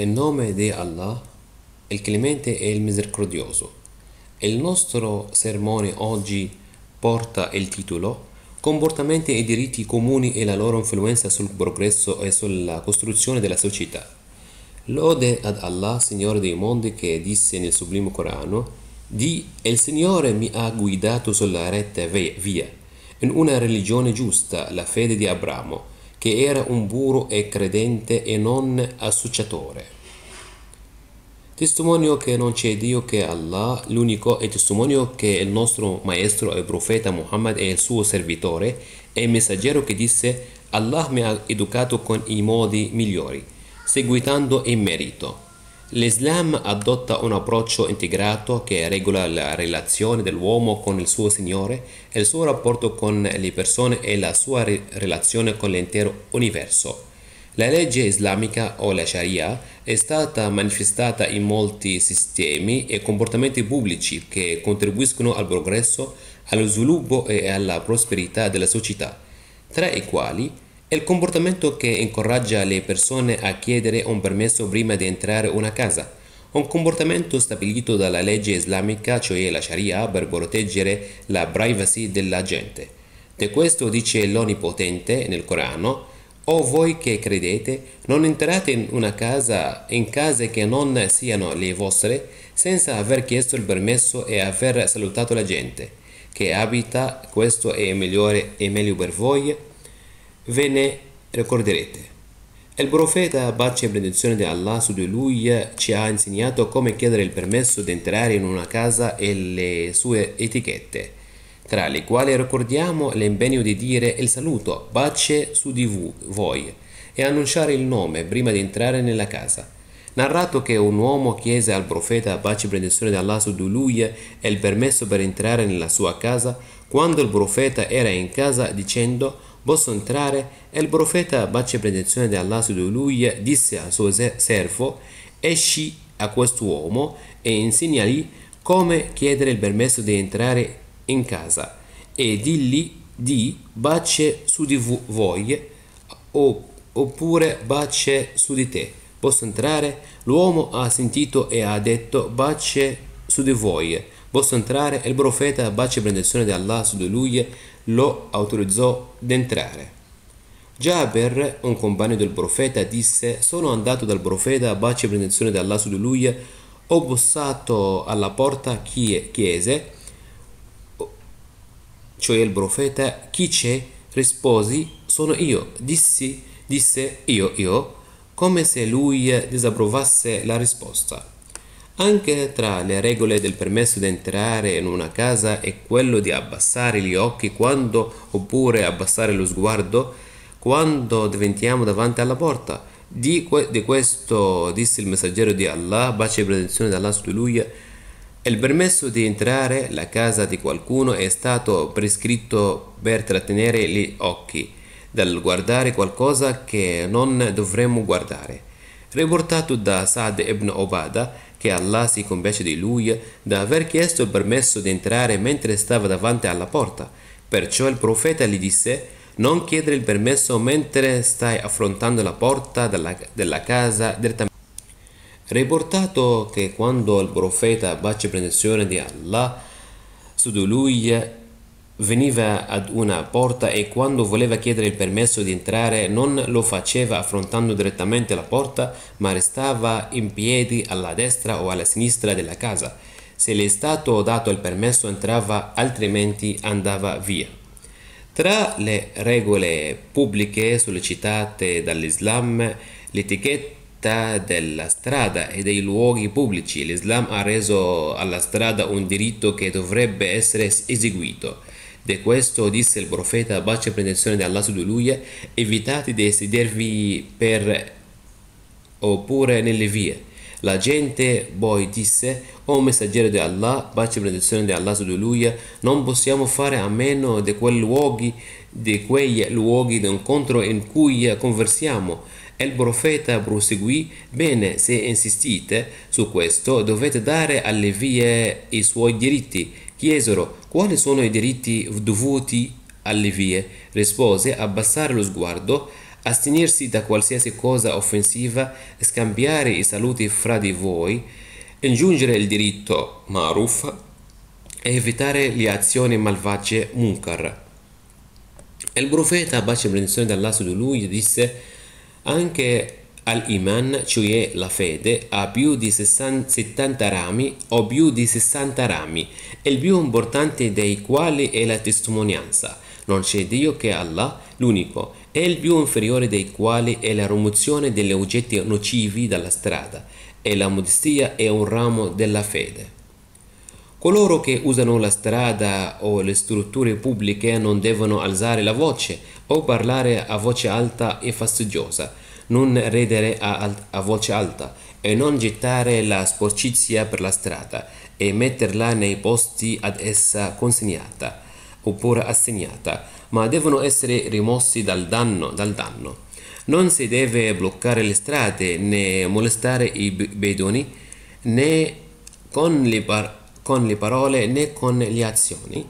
Nel nome di Allah, il clemente e il misericordioso. Il nostro sermone oggi porta il titolo Comportamenti e diritti comuni e la loro influenza sul progresso e sulla costruzione della società. Lode ad Allah, Signore dei mondi, che disse nel sublime Corano, di il Signore mi ha guidato sulla retta via, in una religione giusta, la fede di Abramo che era un puro e credente e non associatore. Testimonio che non c'è Dio che Allah, l'unico, e testimonio che il nostro maestro e profeta Muhammad è il suo servitore e messaggero che disse Allah mi ha educato con i modi migliori, seguitando in merito. L'Islam adotta un approccio integrato che regola la relazione dell'uomo con il suo Signore, il suo rapporto con le persone e la sua re relazione con l'intero universo. La legge islamica o la Sharia è stata manifestata in molti sistemi e comportamenti pubblici che contribuiscono al progresso, allo sviluppo e alla prosperità della società, tra i quali il comportamento che incoraggia le persone a chiedere un permesso prima di entrare in una casa, un comportamento stabilito dalla legge islamica, cioè la Sharia, per proteggere la privacy della gente. Di questo dice l'Onipotente nel Corano, o voi che credete, non entrate in una casa, in case che non siano le vostre, senza aver chiesto il permesso e aver salutato la gente che abita, questo è, migliore, e meglio per voi ve ne ricorderete. Il profeta, pace e benedizione di Allah su di lui, ci ha insegnato come chiedere il permesso di entrare in una casa e le sue etichette, tra le quali ricordiamo l'impegno di dire il saluto, pace su di voi, e annunciare il nome prima di entrare nella casa. Narrato che un uomo chiese al profeta, pace e benedizione di Allah su di lui, il permesso per entrare nella sua casa, quando il profeta era in casa dicendo posso entrare? E il profeta, bacia e benedizione di Allah su di lui, disse al suo servo, esci a quest'uomo e insegnali come chiedere il permesso di entrare in casa e digli di bace su di voi oppure bace su di te. Posso entrare? L'uomo ha sentito e ha detto bace su di voi. Posso entrare? E Il profeta, bace e benedizione di Allah su di lui, lo autorizzò d'entrare. Jaber, un compagno del profeta, disse «Sono andato dal profeta, bacio e benedizione dall'Allah su di lui, ho bussato alla porta chiese, cioè il profeta, chi c'è? Risposi, sono io, dissi, disse io, io, come se lui disapprovasse la risposta. Anche tra le regole del permesso di entrare in una casa è quello di abbassare gli occhi quando oppure abbassare lo sguardo quando diventiamo davanti alla porta. Di, que di questo disse il messaggero di Allah, pace e protezione da Allah su lui, il permesso di entrare la casa di qualcuno è stato prescritto per trattenere gli occhi dal guardare qualcosa che non dovremmo guardare. Riportato da Saad ibn Obada, che Allah si compiace di lui, da aver chiesto il permesso di entrare mentre stava davanti alla porta. Perciò il profeta gli disse non chiedere il permesso mentre stai affrontando la porta della, della casa direttamente. Riportato che quando il profeta, bacia la benedizione di Allah, su di lui Veniva ad una porta e quando voleva chiedere il permesso di entrare non lo faceva affrontando direttamente la porta, ma restava in piedi alla destra o alla sinistra della casa. Se le è stato dato il permesso entrava, altrimenti andava via. Tra le regole pubbliche sollecitate dall'Islam, l'etichetta della strada e dei luoghi pubblici. L'Islam ha reso alla strada un diritto che dovrebbe essere eseguito. De questo disse il profeta, pace e protezione di Allah su di lui, evitate di sedervi per oppure nelle vie. La gente poi disse, o messaggero di Allah, pace e protezione di Allah su di lui, non possiamo fare a meno di quei luoghi, di quei luoghi d'incontro in cui conversiamo. E il profeta proseguì, bene, se insistite su questo, dovete dare alle vie i suoi diritti Chiesero quali sono i diritti dovuti alle vie. Rispose abbassare lo sguardo, astenersi da qualsiasi cosa offensiva, scambiare i saluti fra di voi, ingiungere il diritto Maruf e evitare le azioni malvagie Munkar. Il profeta, pace e benedizione dall'asso di lui, disse anche al-Iman, cioè la fede, ha più di 60, 70 rami o più di 60 rami, il più importante dei quali è la testimonianza. Non c'è Dio che Allah, l'unico, e il più inferiore dei quali è la rimozione degli oggetti nocivi dalla strada, e la modestia è un ramo della fede. Coloro che usano la strada o le strutture pubbliche non devono alzare la voce o parlare a voce alta e fastidiosa non ridere a, a voce alta e non gettare la sporcizia per la strada e metterla nei posti ad essa consegnata oppure assegnata, ma devono essere rimossi dal danno, dal danno. Non si deve bloccare le strade né molestare i bedoni né con le, con le parole né con le azioni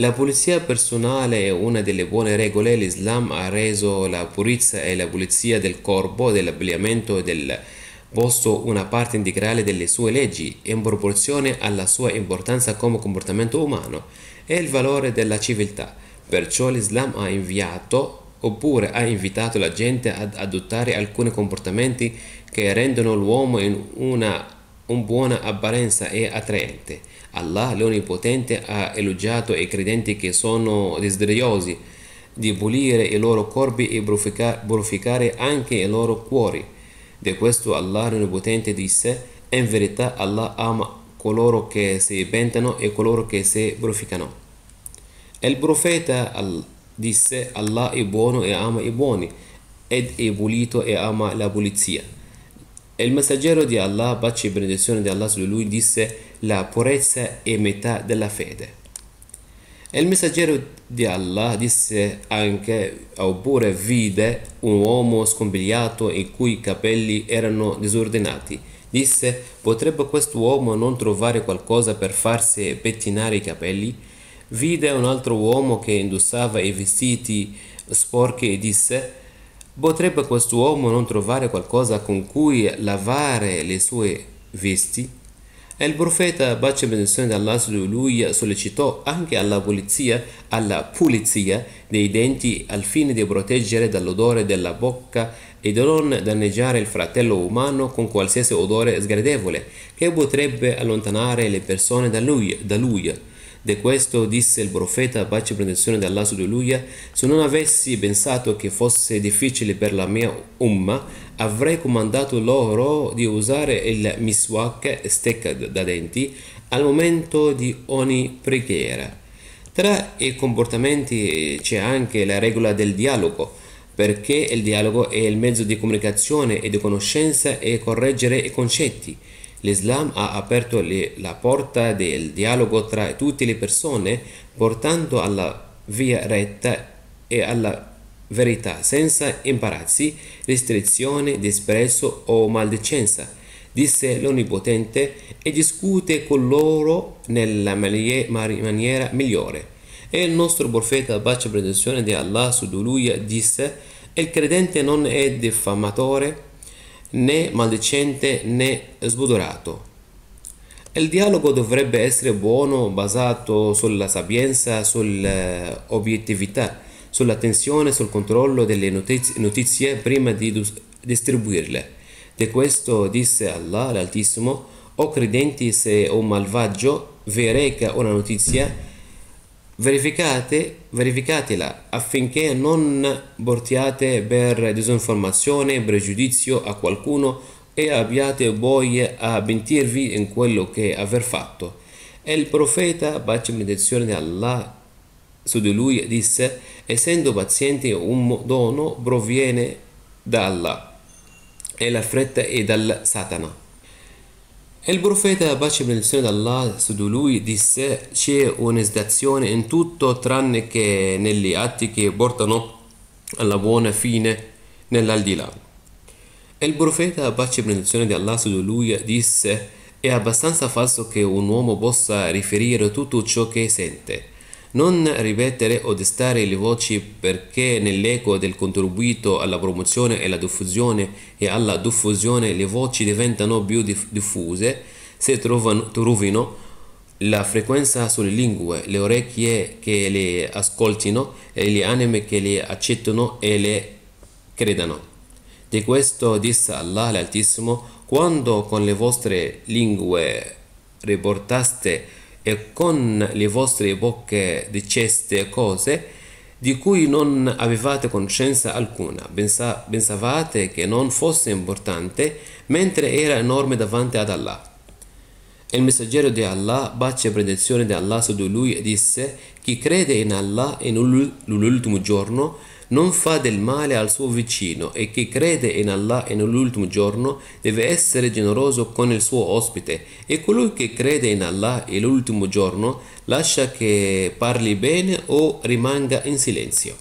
la pulizia personale è una delle buone regole. L'Islam ha reso la purezza e la pulizia del corpo, dell'abbigliamento e del posto una parte integrale delle sue leggi, in proporzione alla sua importanza come comportamento umano e il valore della civiltà. Perciò l'Islam ha inviato oppure ha invitato la gente ad adottare alcuni comportamenti che rendono l'uomo in una, una buona apparenza e attraente. Allah l'Onipotente, ha elogiato i credenti che sono desiderosi di pulire i loro corpi e purificare anche i loro cuori. Di questo Allah l'Onipotente, disse, in verità Allah ama coloro che si pentano e coloro che si purificano. Il profeta disse, Allah è buono e ama i buoni, ed è pulito e ama la pulizia. E il messaggero di Allah, pace e benedizione di Allah su di lui, disse la purezza è metà della fede. E il messaggero di Allah disse anche, oppure vide un uomo scompigliato i cui capelli erano disordinati. Disse, potrebbe questo uomo non trovare qualcosa per farsi pettinare i capelli? Vide un altro uomo che indossava i vestiti sporchi e disse, potrebbe quest'uomo non trovare qualcosa con cui lavare le sue vesti? E il profeta, bacio e benedizione dall'Allah di lui, sollecitò anche alla pulizia, alla pulizia dei denti al fine di proteggere dall'odore della bocca e di non danneggiare il fratello umano con qualsiasi odore sgradevole che potrebbe allontanare le persone da lui. Da lui di questo disse il profeta, pace e benedizione dall'Allah su di lui, se non avessi pensato che fosse difficile per la mia umma, avrei comandato loro di usare il miswak, stecca da denti, al momento di ogni preghiera. Tra i comportamenti c'è anche la regola del dialogo, perché il dialogo è il mezzo di comunicazione e di conoscenza e correggere i concetti. L'Islam ha aperto le, la porta del dialogo tra tutte le persone, portando alla via retta e alla verità, senza imbarazzi, restrizioni, disprezzo o maldicenza, disse l'Onnipotente, e discute con loro nella maniera migliore. E il nostro profeta, pace e protezione di Allah su di lui, disse, il credente non è diffamatore, né maldicente né sbudorato. Il dialogo dovrebbe essere buono, basato sulla sapienza, sull'obiettività, sull'attenzione, sul controllo delle notizie, notizie prima di distribuirle. Di questo disse Allah l'Altissimo, o credenti se un malvagio vi reca una notizia, Verificate, verificatela affinché non portiate per disinformazione, pregiudizio a qualcuno e abbiate voi a pentirvi in quello che aver fatto. E il profeta, pace e benedizione di Allah su di lui, disse, essendo paziente un dono proviene da Allah e la fretta è dal Satana il profeta, pace e benedizione di Allah su di lui, disse c'è un'esitazione in tutto tranne che negli atti che portano alla buona fine nell'aldilà. E il profeta, pace e benedizione di Allah su di lui, disse è abbastanza falso che un uomo possa riferire tutto ciò che sente non ripetere o destare le voci perché nell'eco del contributo alla promozione e alla diffusione e alla diffusione le voci diventano più diffuse se trovano, trovino la frequenza sulle lingue, le orecchie che le ascoltino e le anime che le accettano e le credano. Di questo disse Allah l'Altissimo, quando con le vostre lingue riportaste e con le vostre bocche diceste cose di cui non avevate conoscenza alcuna, pensavate che non fosse importante, mentre era enorme davanti ad Allah. Il messaggero di Allah, bacia e predizione di Allah su di lui, disse, chi crede in Allah e nell'ultimo giorno, non fa del male al suo vicino e chi crede in Allah e nell'ultimo giorno deve essere generoso con il suo ospite e colui che crede in Allah e l'ultimo giorno lascia che parli bene o rimanga in silenzio.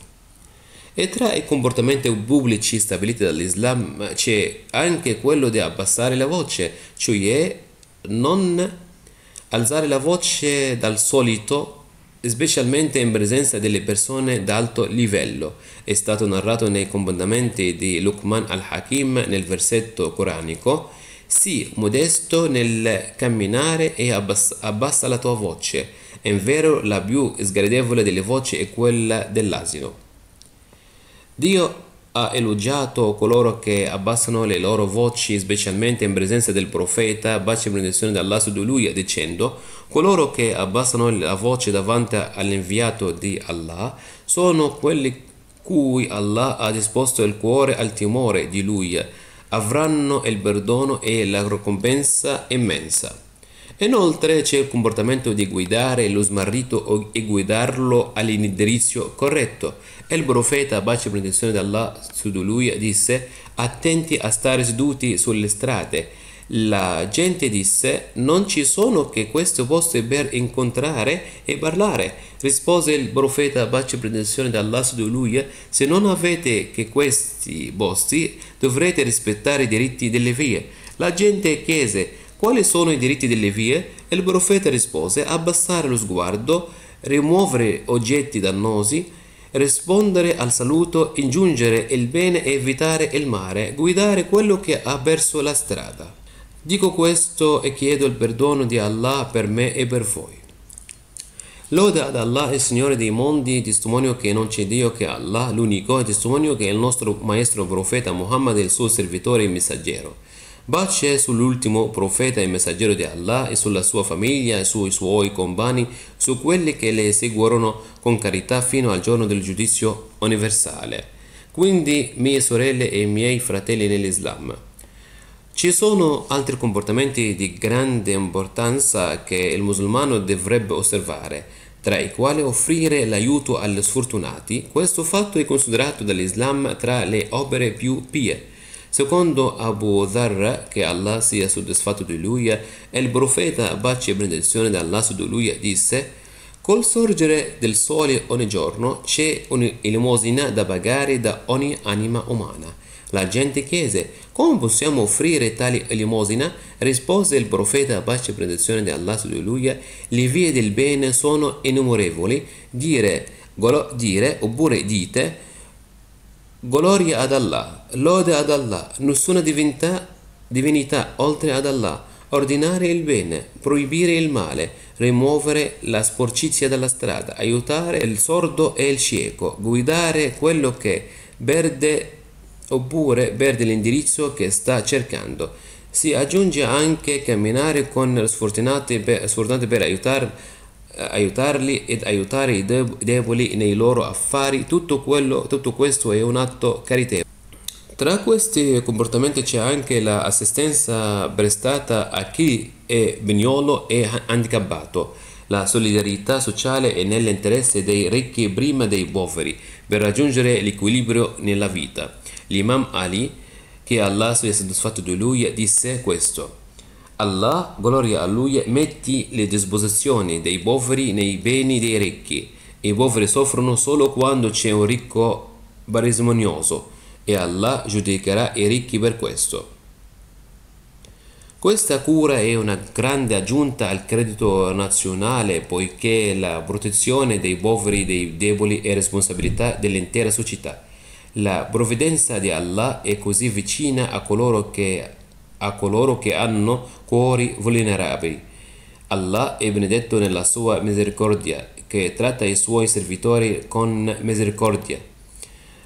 E tra i comportamenti pubblici stabiliti dall'Islam c'è anche quello di abbassare la voce, cioè non alzare la voce dal solito specialmente in presenza delle persone d'alto livello. È stato narrato nei comandamenti di Luqman al-Hakim nel versetto coranico Sii modesto nel camminare e abbassa, abbassa la tua voce. È vero la più sgradevole delle voci è quella dell'asino. Dio ha elogiato coloro che abbassano le loro voci, specialmente in presenza del profeta, baci e benedizione dall'Allah su di lui, dicendo coloro che abbassano la voce davanti all'inviato di Allah sono quelli cui Allah ha disposto il cuore al timore di lui, avranno il perdono e la ricompensa immensa. Inoltre c'è il comportamento di guidare lo smarrito e guidarlo all'indirizzo corretto. E il profeta, bacio e protezione da Allah su di lui, disse attenti a stare seduti sulle strade. La gente disse non ci sono che questo posto per incontrare e parlare. Rispose il profeta, bacio e protezione da Allah su di lui, se non avete che questi posti dovrete rispettare i diritti delle vie. La gente chiese quali sono i diritti delle vie? E il profeta rispose, abbassare lo sguardo, rimuovere oggetti dannosi, rispondere al saluto, ingiungere il bene e evitare il male, guidare quello che ha perso la strada. Dico questo e chiedo il perdono di Allah per me e per voi. Loda ad Allah, il Signore dei mondi, testimonio che non c'è Dio che Allah, l'unico, e testimonio che è il nostro maestro profeta Muhammad il suo servitore e messaggero. Pace sull'ultimo profeta e messaggero di Allah e sulla sua famiglia sui suoi compagni, su quelli che le seguono con carità fino al giorno del giudizio universale. Quindi, mie sorelle e miei fratelli nell'Islam, ci sono altri comportamenti di grande importanza che il musulmano dovrebbe osservare, tra i quali offrire l'aiuto agli sfortunati. Questo fatto è considerato dall'Islam tra le opere più pie Secondo Abu Dharr, che Allah sia soddisfatto di lui, il profeta, baci e benedizione da Allah su di lui, disse Col sorgere del sole ogni giorno c'è un'elemosina da pagare da ogni anima umana. La gente chiese, come possiamo offrire tale elemosina? Rispose il profeta, pace e benedizione di Allah su di lui, le vie del bene sono innumerevoli, dire, dire oppure dite, Gloria ad Allah, lode ad Allah, nessuna divinità, divinità oltre ad Allah, ordinare il bene, proibire il male, rimuovere la sporcizia dalla strada, aiutare il sordo e il cieco, guidare quello che perde oppure perde l'indirizzo che sta cercando. Si aggiunge anche camminare con sfortunati per, sfortunati per aiutare aiutarli ed aiutare i deboli nei loro affari, tutto, quello, tutto questo è un atto caritevole. Tra questi comportamenti c'è anche l'assistenza prestata a chi è bignolo e handicappato. La solidarietà sociale è nell'interesse dei ricchi prima dei poveri per raggiungere l'equilibrio nella vita. L'imam Ali, che Allah sia soddisfatto di lui, disse questo. Allah, gloria a Lui, metti le disposizioni dei poveri nei beni dei ricchi. I poveri soffrono solo quando c'è un ricco barimonioso e Allah giudicherà i ricchi per questo. Questa cura è una grande aggiunta al credito nazionale poiché la protezione dei poveri, e dei deboli è responsabilità dell'intera società. La provvidenza di Allah è così vicina a coloro che a coloro che hanno cuori vulnerabili. Allah è benedetto nella sua misericordia, che tratta i suoi servitori con misericordia.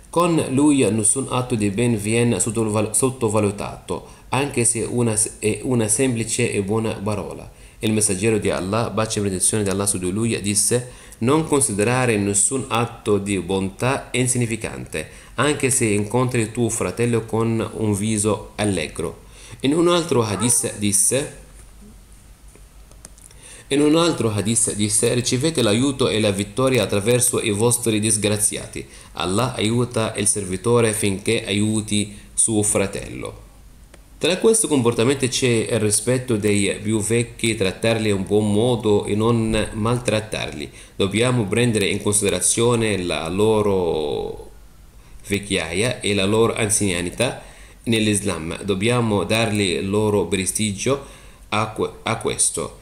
Con lui nessun atto di ben viene sottovalutato, anche se una, è una semplice e buona parola. Il messaggero di Allah, bacia e benedizione di Allah su di lui, disse non considerare nessun atto di bontà insignificante, anche se incontri tuo fratello con un viso allegro. In un altro hadith disse in un altro hadith disse ricevete l'aiuto e la vittoria attraverso i vostri disgraziati. Allah aiuta il servitore finché aiuti suo fratello. Tra questo comportamento c'è il rispetto dei più vecchi, trattarli in buon modo e non maltrattarli. Dobbiamo prendere in considerazione la loro vecchiaia e la loro anzianità nell'Islam, dobbiamo dargli il loro prestigio a, a questo,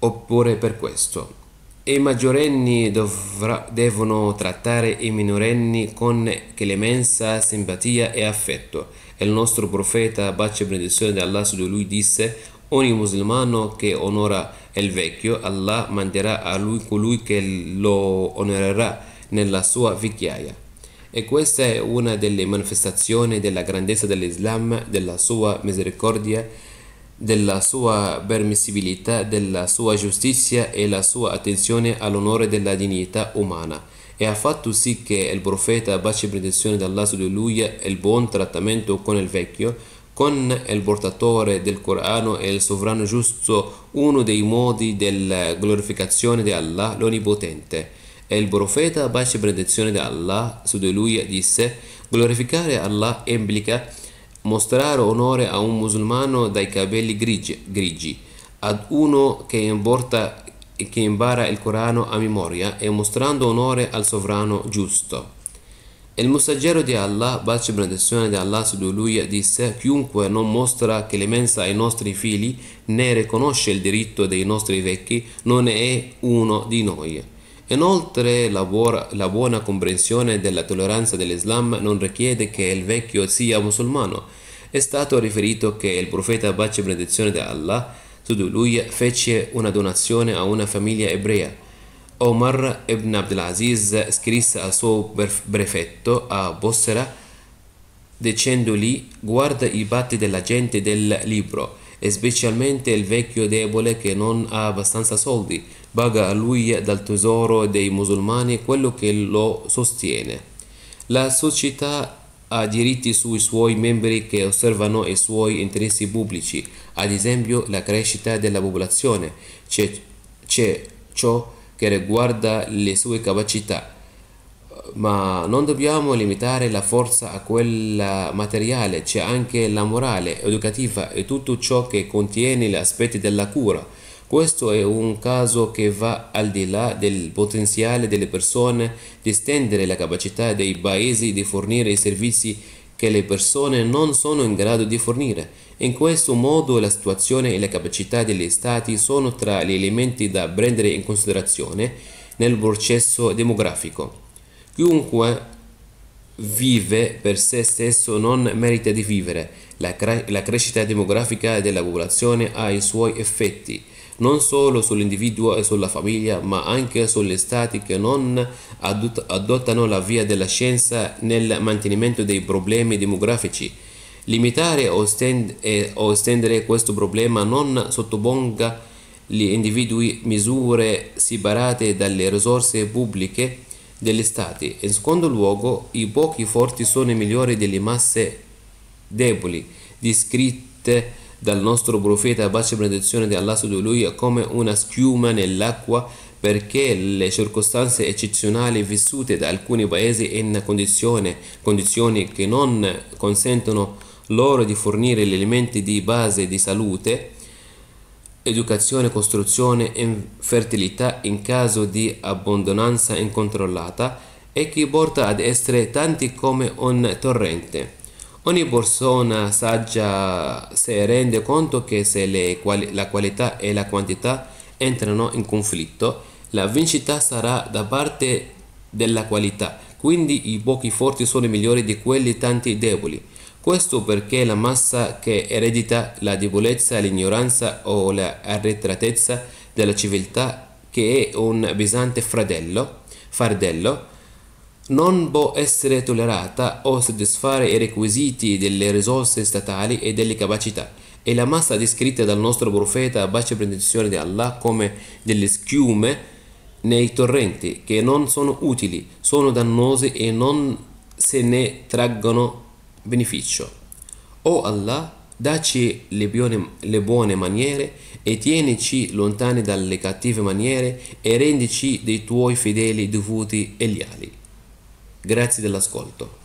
oppure per questo. I maggiorenni dovra, devono trattare i minorenni con clemenza, simpatia e affetto. Il nostro profeta, bacio e benedizione di Allah su di lui, disse Ogni musulmano che onora il vecchio, Allah manderà a lui colui che lo onorerà nella sua vecchiaia. E questa è una delle manifestazioni della grandezza dell'Islam, della sua misericordia, della sua permissibilità, della sua giustizia e la sua attenzione all'onore della dignità umana e ha fatto sì che il profeta, pace e benedizione d'Allah su di lui, il buon trattamento con il vecchio, con il portatore del Corano e il sovrano giusto, uno dei modi della glorificazione di Allah l'Onnipotente. E il profeta, pace e benedizione da Allah, su di lui disse, glorificare Allah implica mostrare onore a un musulmano dai capelli grigi, grigi ad uno che importa che impara il Corano a memoria e mostrando onore al sovrano giusto. Il messaggero di Allah, pace e benedizione di Allah su di lui, disse Chiunque non mostra clemenza ai nostri figli né riconosce il diritto dei nostri vecchi non è uno di noi. Inoltre la, buona, la buona comprensione della tolleranza dell'Islam non richiede che il vecchio sia musulmano. È stato riferito che il profeta pace e benedizione di Allah su di lui fece una donazione a una famiglia ebrea. Omar ibn Abdelaziz scrisse al suo prefetto a Bossera dicendogli guarda i batti della gente del libro, e specialmente il vecchio debole che non ha abbastanza soldi Paga a lui dal tesoro dei musulmani quello che lo sostiene. La società ha diritti sui suoi membri che osservano i suoi interessi pubblici, ad esempio la crescita della popolazione, c'è, ciò che riguarda le sue capacità, ma non dobbiamo limitare la forza a quella materiale, c'è anche la morale, educativa e tutto ciò che contiene gli aspetti della cura questo è un caso che va al di là del potenziale delle persone di estendere la capacità dei paesi di fornire i servizi che le persone non sono in grado di fornire. In questo modo la situazione e la capacità degli Stati sono tra gli elementi da prendere in considerazione nel processo demografico. Chiunque vive per se stesso non merita di vivere. La, la crescita demografica della popolazione ha i suoi effetti non solo sull'individuo e sulla famiglia, ma anche sugli stati che non adottano la via della scienza nel mantenimento dei problemi demografici. Limitare o, estendere questo problema non sottoponga gli individui misure separate dalle risorse pubbliche degli stati. In secondo luogo, i pochi forti sono i migliori delle masse deboli, descritte dal nostro profeta, pace e protezione di Allah su di lui, come una schiuma nell'acqua perché le circostanze eccezionali vissute da alcuni paesi in condizioni che non consentono loro di fornire gli elementi di base di salute, educazione, costruzione e fertilità in caso di abbondanza incontrollata e che porta ad essere tanti come un torrente. Ogni persona saggia si rende conto che se quali la qualità e la quantità entrano in conflitto, la vincita sarà da parte della qualità, quindi i pochi forti sono migliori di quelli tanti deboli. Questo perché la massa che eredita la debolezza, l'ignoranza o la arretratezza della civiltà, che è un pesante fardello non può essere tollerata o soddisfare i requisiti delle risorse statali e delle capacità. E la massa descritta dal nostro profeta, a bacia e benedizione di Allah, come delle schiume nei torrenti che non sono utili, sono dannose e non se ne traggono beneficio. O Allah, daci le buone, le buone maniere e tienici lontani dalle cattive maniere e rendici dei tuoi fedeli dovuti e leali. Grazie dell'ascolto.